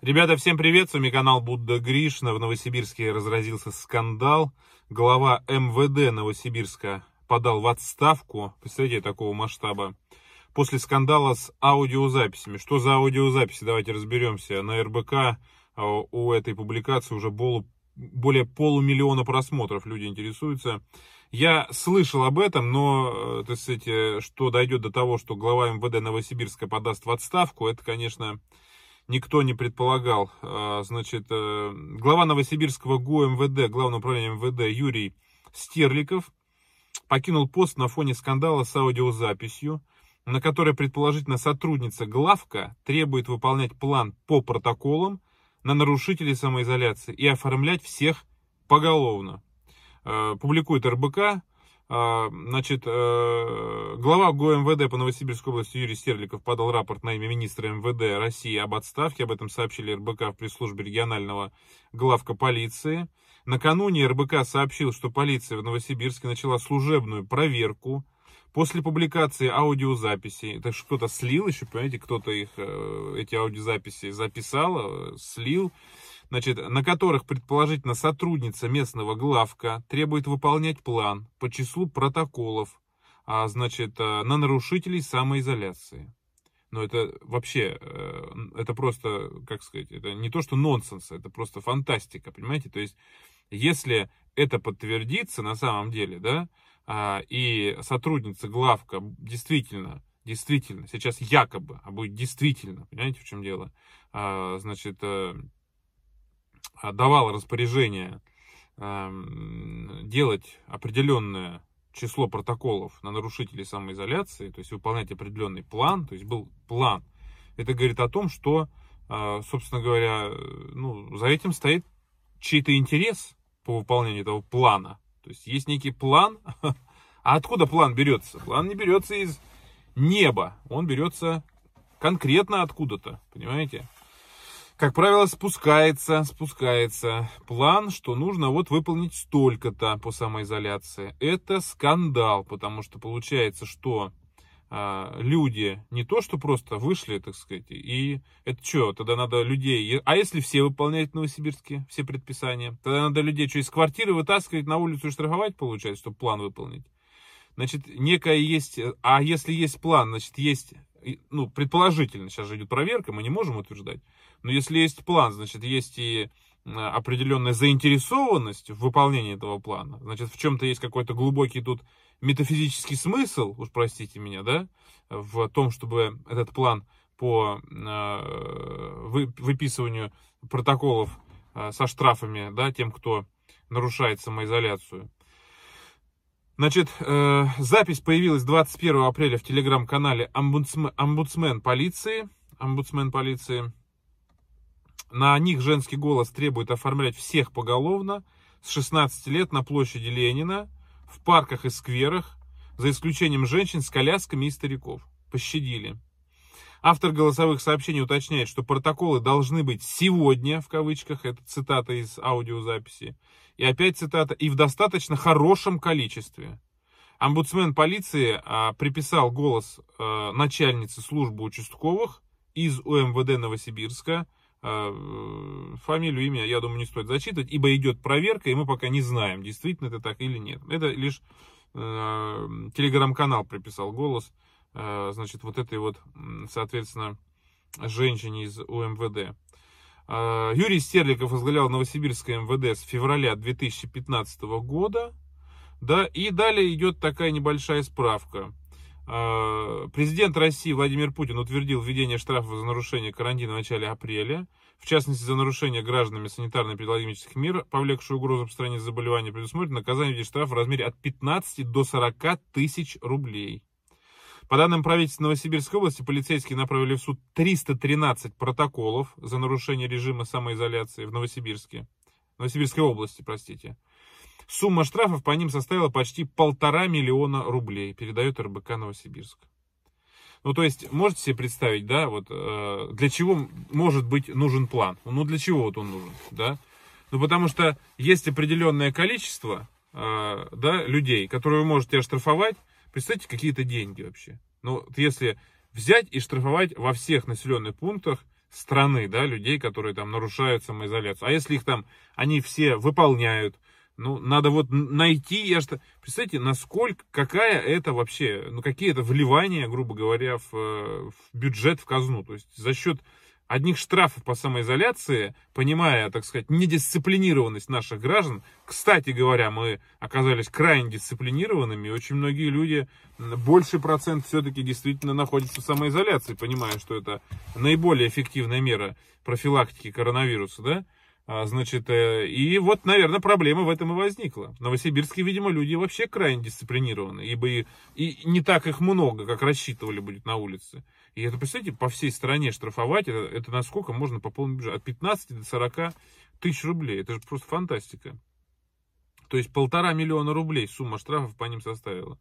Ребята, всем привет, с вами канал Будда Гришна. В Новосибирске разразился скандал. Глава МВД Новосибирска подал в отставку, представляете, такого масштаба, после скандала с аудиозаписями. Что за аудиозаписи, давайте разберемся. На РБК а, у этой публикации уже более полумиллиона просмотров, люди интересуются. Я слышал об этом, но, э, так сказать, э, что дойдет до того, что глава МВД Новосибирска подаст в отставку, это, конечно, никто не предполагал. А, значит, э, глава Новосибирского ГУМВД, Главного управления МВД Юрий Стерликов покинул пост на фоне скандала с аудиозаписью, на которой предположительно сотрудница главка требует выполнять план по протоколам на нарушителей самоизоляции и оформлять всех поголовно. Э, публикует РБК, а, значит, э, глава ГОМВД по Новосибирской области Юрий Стерликов подал рапорт на имя министра МВД России об отставке. Об этом сообщили РБК в пресс-службе регионального главка полиции. Накануне РБК сообщил, что полиция в Новосибирске начала служебную проверку после публикации аудиозаписей. Это что кто-то слил еще, понимаете, кто-то их, э, эти аудиозаписи записал, э, слил значит, на которых, предположительно, сотрудница местного главка требует выполнять план по числу протоколов, а, значит, э, на нарушителей самоизоляции. Но ну, это вообще, э, это просто, как сказать, это не то, что нонсенс, это просто фантастика, понимаете? То есть, если это подтвердится на самом деле, да, а, и сотрудница главка действительно действительно, сейчас якобы, а будет действительно, понимаете, в чем дело, а, значит, э, а, давал распоряжение эм, делать определенное число протоколов на нарушителей самоизоляции, то есть выполнять определенный план, то есть был план. Это говорит о том, что, а, собственно говоря, э, ну, за этим стоит чей-то интерес по выполнению этого плана. То есть есть некий план. А откуда план берется? План не берется из неба. Он берется конкретно откуда-то, понимаете? как правило, спускается, спускается план, что нужно вот выполнить столько-то по самоизоляции. Это скандал, потому что получается, что э, люди не то, что просто вышли, так сказать, и это что, тогда надо людей, а если все выполняют в Новосибирске все предписания, тогда надо людей что, из квартиры вытаскивать, на улицу и штрафовать, получается, чтобы план выполнить. Значит, некая есть, а если есть план, значит, есть ну, предположительно, сейчас же идет проверка, мы не можем утверждать, но если есть план, значит, есть и определенная заинтересованность в выполнении этого плана, значит, в чем-то есть какой-то глубокий тут метафизический смысл, уж простите меня, да, в том, чтобы этот план по а, выписыванию протоколов а, со штрафами, да, тем, кто нарушает самоизоляцию, Значит, э, запись появилась 21 апреля в телеграм-канале омбудсмен, омбудсмен полиции. Омбудсмен полиции. На них женский голос требует оформлять всех поголовно с 16 лет на площади Ленина, в парках и скверах, за исключением женщин с колясками и стариков. Пощадили. Автор голосовых сообщений уточняет, что протоколы должны быть сегодня, в кавычках, это цитата из аудиозаписи, и опять цитата, и в достаточно хорошем количестве. Омбудсмен полиции а, приписал голос а, начальницы службы участковых из УМВД Новосибирска. А, э, фамилию, имя, я думаю, не стоит зачитывать, ибо идет проверка, и мы пока не знаем, действительно это так или нет. Это лишь э, телеграм-канал приписал голос Э, значит, вот этой вот, соответственно, женщине из УМВД. Э, Юрий Стерликов возглавлял Новосибирское МВД с февраля 2015 года. Да, и далее идет такая небольшая справка. Э, президент России Владимир Путин утвердил введение штрафов за нарушение карантина в начале апреля, в частности за нарушение гражданами санитарно-эпидемиологических мер, повлекшую угрозу распространения заболевания, предусмотрено наказание в виде штрафа в размере от 15 до 40 тысяч рублей. По данным правительства Новосибирской области, полицейские направили в суд 313 протоколов за нарушение режима самоизоляции в Новосибирске. Новосибирской области, простите. Сумма штрафов по ним составила почти полтора миллиона рублей, передает РБК Новосибирск. Ну, то есть, можете себе представить, да, вот э, для чего может быть нужен план? Ну, для чего вот он нужен, да? Ну, потому что есть определенное количество, э, да, людей, которые вы можете оштрафовать, Представьте, какие то деньги вообще. Ну, если взять и штрафовать во всех населенных пунктах страны, да, людей, которые там нарушают самоизоляцию. А если их там, они все выполняют, ну, надо вот найти, я что... Представьте, насколько, какая это вообще, ну, какие это вливания, грубо говоря, в, э, в бюджет, в казну. То есть за счет одних штрафов по самоизоляции, понимая, так сказать, недисциплинированность наших граждан, кстати говоря, мы оказались крайне дисциплинированными, очень многие люди, больший процент все-таки действительно находятся в самоизоляции, понимая, что это наиболее эффективная мера профилактики коронавируса, да, а, значит, э, и вот, наверное, проблема в этом и возникла. Новосибирские видимо, люди вообще крайне дисциплинированы, ибо и, и не так их много, как рассчитывали будет на улице. И это, представьте, по всей стране штрафовать, это, это насколько можно пополнить бюджет? От 15 до 40 тысяч рублей. Это же просто фантастика. То есть полтора миллиона рублей сумма штрафов по ним составила.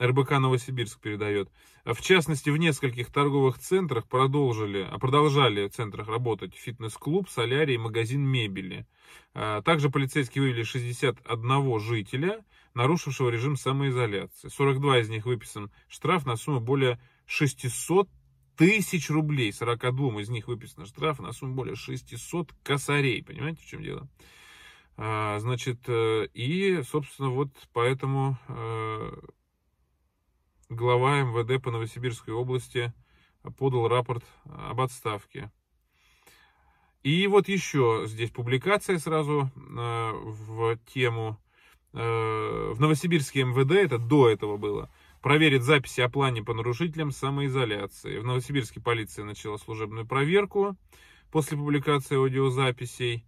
РБК Новосибирск передает. В частности, в нескольких торговых центрах продолжили, продолжали в центрах работать фитнес-клуб, солярий и магазин мебели. А, также полицейские вывели 61 жителя, нарушившего режим самоизоляции. 42 из них выписан штраф на сумму более 600 тысяч рублей. 42 из них выписан штраф на сумму более 600 косарей. Понимаете, в чем дело? А, значит, э, и, собственно, вот поэтому э, глава МВД по Новосибирской области подал рапорт э, об отставке. И вот еще здесь публикация сразу э, в тему. Э, в Новосибирске МВД, это до этого было, проверит записи о плане по нарушителям самоизоляции. В Новосибирске полиция начала служебную проверку после публикации аудиозаписей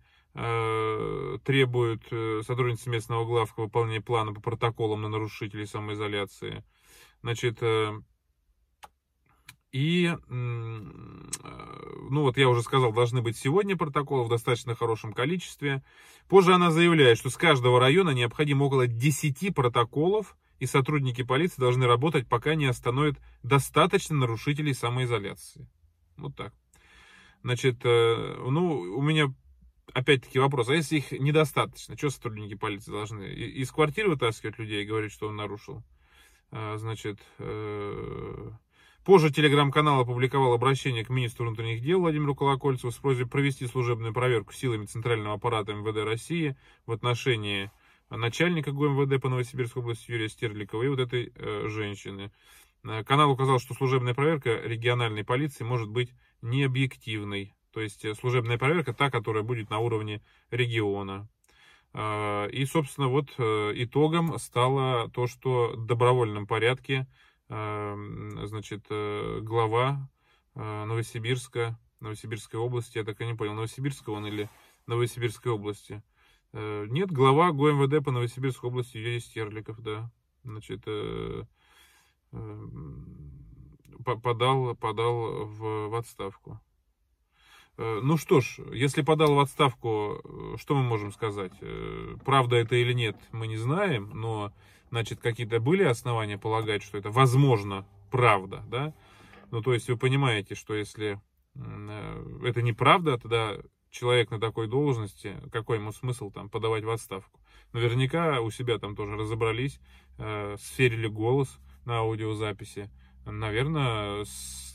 требуют сотрудницы местного главка выполнения плана по протоколам на нарушителей самоизоляции. Значит, э, и, э, ну вот я уже сказал, должны быть сегодня протоколы в достаточно хорошем количестве. Позже она заявляет, что с каждого района необходимо около 10 протоколов, и сотрудники полиции должны работать, пока не остановят достаточно нарушителей самоизоляции. Вот так. Значит, э, ну, у меня опять-таки вопрос, а если их недостаточно, что сотрудники полиции должны из квартиры вытаскивать людей и говорить, что он нарушил? А, значит, э, позже телеграм-канал опубликовал обращение к министру внутренних дел Владимиру Колокольцеву с просьбой провести служебную проверку силами Центрального аппарата МВД России в отношении начальника ГУМВД по Новосибирской области Юрия Стерликова и вот этой э, женщины. Э, канал указал, что служебная проверка региональной полиции может быть необъективной. То есть служебная проверка та, которая будет на уровне региона. А, и, собственно, вот э, итогом стало то, что в добровольном порядке эм, значит, э, глава э, Новосибирска, Новосибирской области, я так и не понял, Новосибирского он или Новосибирской области. Нет, глава ГУМВД по Новосибирской области Юрий Стерликов, да. Значит, подал, подал в, в отставку. Э, ну что ж, если подал в отставку, э, что мы можем сказать? Э, правда это или нет, мы не знаем, но, значит, какие-то были основания полагать, что это, возможно, правда, да? Ну, то есть вы понимаете, что если это неправда, тогда человек на такой должности, какой ему смысл там подавать в отставку? Наверняка у себя там тоже разобрались, сверили голос на аудиозаписи, наверное,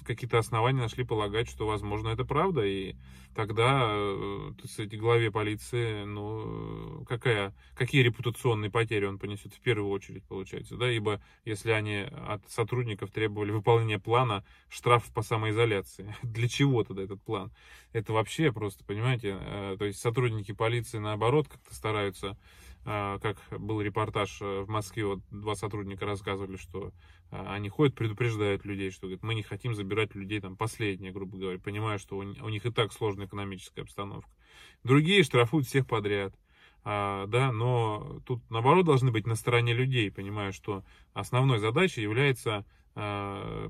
какие-то основания нашли полагать, что, возможно, это правда. И тогда, э, так сказать, главе полиции, ну, какая, какие репутационные потери он понесет в первую очередь, получается, да? Ибо если они от сотрудников требовали выполнения плана штраф по самоизоляции, для чего тогда этот план? Это вообще просто, понимаете, э, то есть сотрудники полиции, наоборот, как-то стараются а, как был репортаж э, в Москве, вот два сотрудника рассказывали, что а, они ходят, предупреждают людей, что говорят, мы не хотим забирать людей там последние, грубо говоря, понимая, что у них и так сложная экономическая обстановка. Другие штрафуют всех подряд. А, да, но тут наоборот должны быть на стороне людей, понимая, что основной задачей является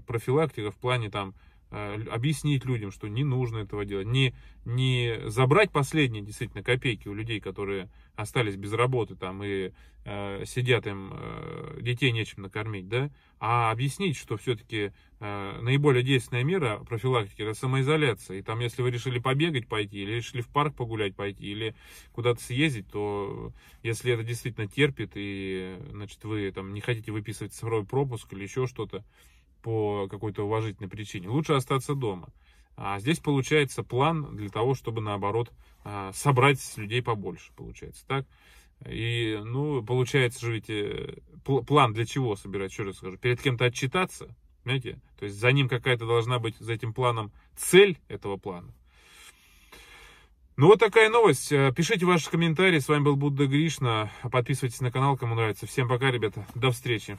профилактика в плане там а, объяснить людям, что не нужно этого делать, не, не забрать последние действительно копейки у людей, которые остались без работы там и э, сидят им, э, детей нечем накормить, да, а объяснить, что все-таки э, наиболее действенная мера профилактики это самоизоляция. И там, если вы решили побегать пойти, или решили в парк погулять пойти, или куда-то съездить, то если это действительно терпит, и значит, вы там не хотите выписывать цифровой пропуск или еще что-то, по какой-то уважительной причине, лучше остаться дома. А здесь получается план для того, чтобы наоборот а, собрать людей побольше, получается, так? И, ну, получается же ведь э, план для чего собирать, еще раз скажу, перед кем-то отчитаться, понимаете? То есть за ним какая-то должна быть, за этим планом, цель этого плана. Ну вот такая новость. Э, пишите ваши комментарии. С вами был Будда Гришна. Подписывайтесь на канал, кому нравится. Всем пока, ребята. До встречи.